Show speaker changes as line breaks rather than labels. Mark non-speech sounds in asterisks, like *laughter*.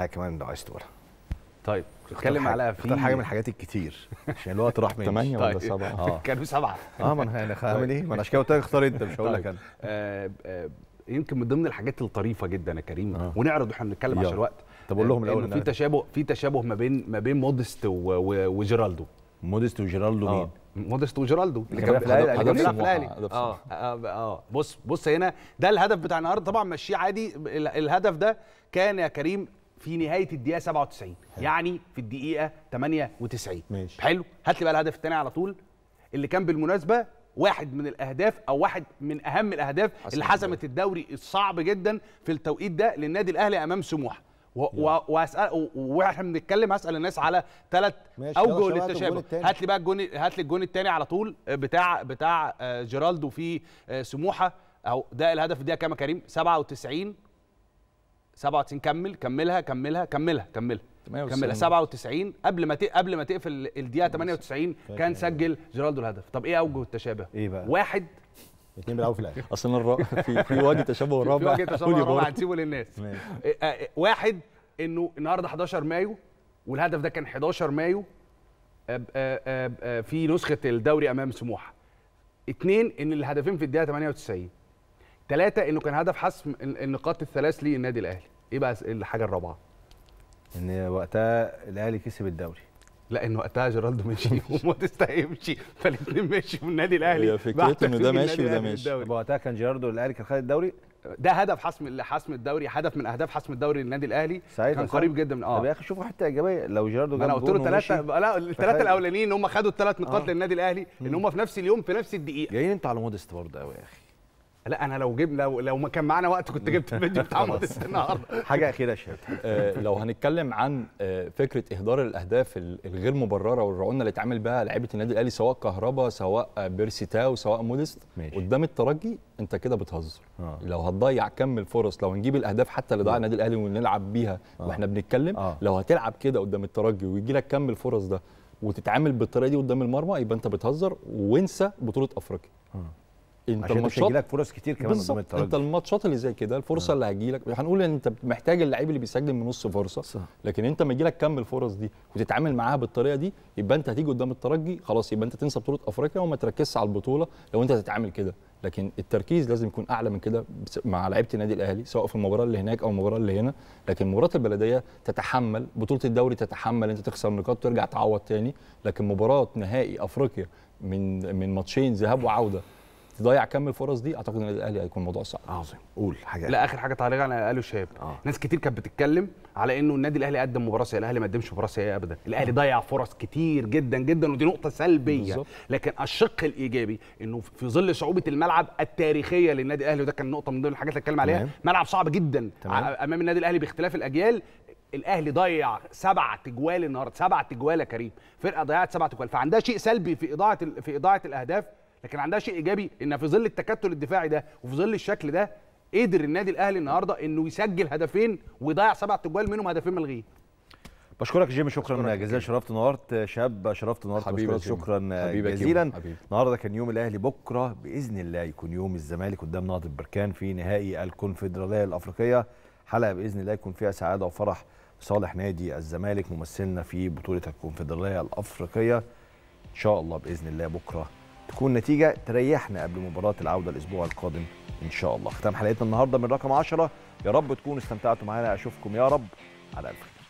حاجه كمان لو عايز تقولها طيب اتكلم على في حاجه من الحاجات الكتير عشان الوقت راح مني 8 ولا 7 طيب. اه كانوا 7 اه ما انا هعمل ايه ما انا عشان كده قلت لك اختار انت مش هقول لك طيب. انا آه، آه، يمكن من ضمن الحاجات الطريفه جدا يا كريم آه. ونعرض واحنا بنتكلم عشان الوقت طب اقول لهم آه، الاول في تشابه في تشابه ما بين ما بين مودست وجيرالدو مودست وجيرالدو مين؟ مودست وجيرالدو اللي كان بيلعب الاهلي اه اه بص بص هنا ده الهدف بتاع النهارده طبعا مشيه عادي الهدف ده كان يا كريم في نهايه الدقيقه 97 حلو. يعني في الدقيقه 98 ماشي. حلو هات لي بقى الهدف الثاني على طول اللي كان بالمناسبه واحد من الاهداف او واحد من اهم الاهداف اللي حسمت الدوري الصعب جدا في التوقيت ده للنادي الاهلي امام سموحه واسال واحنا بنتكلم هسال الناس على ثلاث اوجه للتشابه هات لي بقى الجون هات لي الجون الثاني على طول آه، بتاع بتاع آه، جيرالدو في آه، سموحه او ده الهدف الدقيقه كام يا كريم 97 97 كمل كملها كملها كملها كملها كملها 97 قبل ما قبل ما تقفل الدقيقه 98 كان سجل جيرالدو الهدف طب ايه اوجه التشابه ايه بقى واحد
الاثنين بيلعبوا في الاخر *laughs* اصلا الر... في في وجه تشابه رابع في وجه تشابه رابع هنسيبه للناس إيه،
إيه، إيه، واحد انه النهارده 11 مايو والهدف ده كان 11 مايو آه، آه، آه، في نسخه الدوري امام سموحه اثنين ان الهدفين في الدقيقه 98 ثلاثه انه كان هدف حسم النقاط الثلاث للنادي الاهلي ايه بقى الحاجه الرابعه ان وقتها الاهلي كسب الدوري لا ان وقتها جيرالدو مشي *laughs* وموديست هيمشي فالاثنين مشي والنادي الاهلي هي فكرته انه ده ماشي وده ماشي وقتها كان جيرالدو الاهلي كان خد الدوري ده هدف حسم حسم الدوري هدف من اهداف حسم الدوري للنادي الاهلي سعيد كان قريب جدا من اه طب يا اخي شوفوا حته ايجابيه لو جيرالدو انا قلت له ثلاثه لا الثلاثه الاولانيين ان هم خدوا الثلاث نقاط آه. للنادي الاهلي ان هم في نفس اليوم في نفس الدقيقه جايين انت على موديست برضه قوي يا اخي لا انا لو جبنا لو, لو ما كان معانا وقت كنت جبت الفيديو بتاع مصر النهارده *laughs* حاجه اخيره يا شباب
آه، لو هنتكلم عن آه، فكره اهدار الاهداف الغير مبرره والرعونه اللي اتعامل بها لعيبه النادي الاهلي سواء كهربا سواء بيرسي تاو سواء مودست قدام الترجي انت كده بتهزر آه. لو هتضيع كم الفرص لو نجيب الاهداف حتى اللي ضيع آه. النادي الاهلي ونلعب بيها آه. واحنا بنتكلم آه. لو هتلعب كده قدام الترجي ويجي لك كم الفرص ده وتتعامل بالطريقه دي قدام المرمى يبقى انت بتهزر وانسى بطوله افريقيا آه. انت عشان مش هيجيلك
فرص كتير كمان قدام الترجي انت
الماتشات اللي زي كده الفرصه آه. اللي هتجيلك هنقول ان انت محتاج اللعيب اللي بيسجل من نص فرصه صح. لكن انت لما يجيلك كم الفرص دي وتتعامل معاها بالطريقه دي يبقى انت هتيجي قدام الترجي خلاص يبقى انت تنسى بطوله افريقيا وما تركزش على البطوله لو انت هتتعامل كده لكن التركيز لازم يكون اعلى من كده مع لعيبه النادي الاهلي سواء في المباراه اللي هناك او المباراه اللي هنا لكن مباراه البلديه تتحمل بطوله الدوري تتحمل انت تخسر نقاط وترجع تعوض تاني لكن مباراه نهائي افريقيا من من ماتشين ذهاب وعوده تضيع كم الفرص دي اعتقد ان الاهلي هيكون الموضوع صعب عظيم قول حاجه لا
اخر حاجه تعليق على قالوا شهاب آه. ناس كتير كانت بتتكلم على انه النادي الاهلي قدم مباراه سيئه الاهلي ما قدمش مباراه سيئه ابدا الاهلي آه. ضيع فرص كتير جدا جدا ودي نقطه سلبيه بالزبط. لكن الشق الايجابي انه في ظل صعوبه الملعب التاريخيه للنادي الاهلي وده كان نقطه من ضمن الحاجات اللي اتكلم عليها ملعب صعب جدا تمام. امام النادي الاهلي باختلاف الاجيال الاهلي ضيع سبع تجوال النهارده سبع تجوال يا كريم فرقه ضيعت سبع تجوال فعندها شيء سلبي في اضاعه في اضاعه الاهداف لكن عندها شيء ايجابي ان في ظل التكتل الدفاعي ده وفي ظل الشكل ده قدر النادي الاهلي النهارده انه يسجل هدفين ويضيع سبع تجوال منهم هدفين ملغيين
بشكرك جيمي شكرا جزيلا شرفت نورت شاب شرفت نورت حبيبي شكرا جزيلا النهارده كان يوم الاهلي بكره باذن الله يكون يوم الزمالك قدام نهضه بركان في نهائي الكونفدراليه الافريقيه حلقه باذن الله يكون فيها سعاده وفرح لصالح نادي الزمالك ممثلنا في بطوله الكونفدراليه الافريقيه ان شاء الله باذن الله بكره تكون نتيجه تريحنا قبل مباراه العوده الاسبوع القادم ان شاء الله ختام حلقتنا النهارده من رقم 10 يا رب تكونوا استمتعتوا معانا اشوفكم يا رب على الف خير